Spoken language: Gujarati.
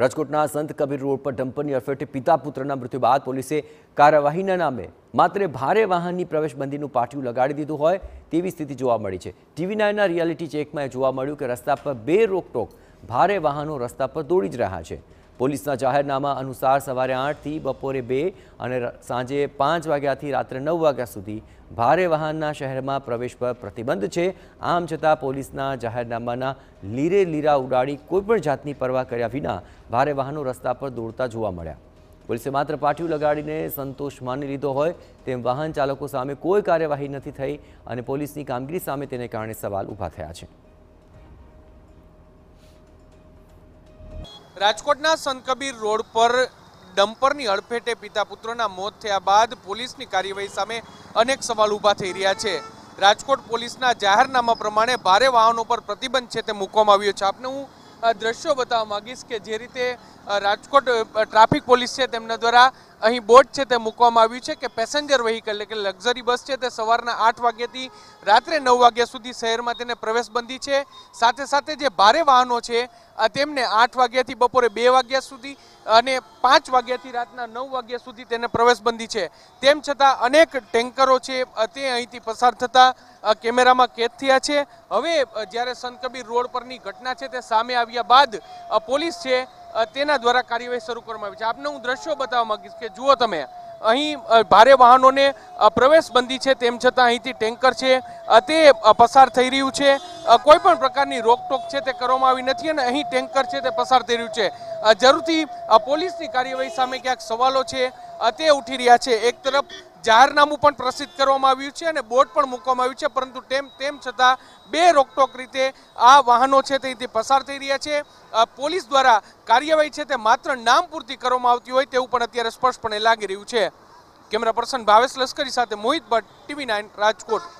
રાજકોટના સંત કબીર રોડ પર ડમ્પરની અડફેટે પિતા પુત્રના મૃત્યુ બાદ પોલીસે કાર્યવાહીના નામે માત્ર ભારે વાહનની પ્રવેશબંધીનું પાટિયું લગાડી દીધું હોય તેવી સ્થિતિ જોવા મળી છે ટીવી નાઇનના રિયાલિટી ચેકમાં જોવા મળ્યું કે રસ્તા પર બે રોકટોક ભારે વાહનો રસ્તા પર દોડી જ રહ્યા છે પોલીસના જાહેરનામા અનુસાર સવારે આઠથી બપોરે બે અને સાંજે પાંચ વાગ્યાથી રાત્રે નવ વાગ્યા સુધી ભારે વાહનના શહેરમાં પ્રવેશ પર પ્રતિબંધ છે આમ છતાં પોલીસના જાહેરનામાના લીરે લીરા ઉડાડી કોઈપણ જાતની પરવા કર્યા વિના ભારે વાહનો રસ્તા પર દોડતા જોવા મળ્યા પોલીસે માત્ર પાઠિયું લગાડીને સંતોષ માની લીધો હોય તેમ વાહન ચાલકો સામે કોઈ કાર્યવાહી નથી થઈ અને પોલીસની કામગીરી સામે તેને કારણે સવાલ ઊભા થયા છે રાજકોટના સંતકબીર રોડ પર ડમ્પરની અડફેટે પિતા પુત્રના મોત થયા બાદ પોલીસની કાર્યવાહી સામે અનેક સવાલ ઊભા થઈ રહ્યા છે રાજકોટ પોલીસના જાહેરનામા પ્રમાણે ભારે વાહનો પર પ્રતિબંધ છે તે મૂકવામાં આવ્યો છે આપને હું દ્રશ્યો બતાવવા માગીશ કે જે રીતે રાજકોટ ટ્રાફિક પોલીસ છે તેમના દ્વારા અહીં બોટ છે તે મૂકવામાં આવ્યું છે કે પેસેન્જર વ્હીકલ એટલે કે લક્ઝરી બસ છે તે સવારના આઠ વાગ્યાથી રાત્રે નવ વાગ્યા સુધી શહેરમાં તેને પ્રવેશબંધી છે સાથે સાથે જે ભારે વાહનો છે તેમને આઠ વાગ્યાથી બપોરે બે વાગ્યા સુધી અને પાંચ વાગ્યાથી રાતના નવ વાગ્યા સુધી તેને પ્રવેશબંધી છે તેમ છતાં અનેક ટેન્કરો છે તે અહીંથી પસાર થતા કેમેરામાં કેદ થયા છે હવે જ્યારે સંતકબીર રોડ પરની ઘટના છે તે સામે આવ્યા બાદ પોલીસ છે તેના દ્વારા કાર્યવાહી શરૂ કરવામાં આવી છે આપને હું દ્રશ્યો બતાવવા માગીશ કે જુઓ તમે અહીં ભારે વાહનોને પ્રવેશબંધી છે તેમ છતાં અહીંથી ટેન્કર છે તે પસાર થઈ રહ્યું છે કોઈ પણ પ્રકારની રોકટોક છે તે કરવામાં આવી નથી અને અહીં ટેન્કર છે તે પસાર થઈ રહ્યું છે જરૂરથી પોલીસની કાર્યવાહી સામે ક્યાંક સવાલો છે તે ઉઠી રહ્યા છે એક તરફ જાહેરનામું પણ પ્રસિદ્ધ કરવામાં આવ્યું છે અને બોર્ડ પણ મૂકવામાં આવ્યું છે પરંતુ તેમ તેમ છતાં બે રોકટોક રીતે આ વાહનો છે તેથી પસાર થઈ રહ્યા છે પોલીસ દ્વારા કાર્યવાહી છે તે માત્ર નામ પૂરતી કરવામાં આવતી હોય તેવું પણ અત્યારે સ્પષ્ટપણે લાગી રહ્યું છે કેમેરા પર્સન ભાવેશ લશ્કરી સાથે મોહિત ભટ્ટ ટીવી નાઇન રાજકોટ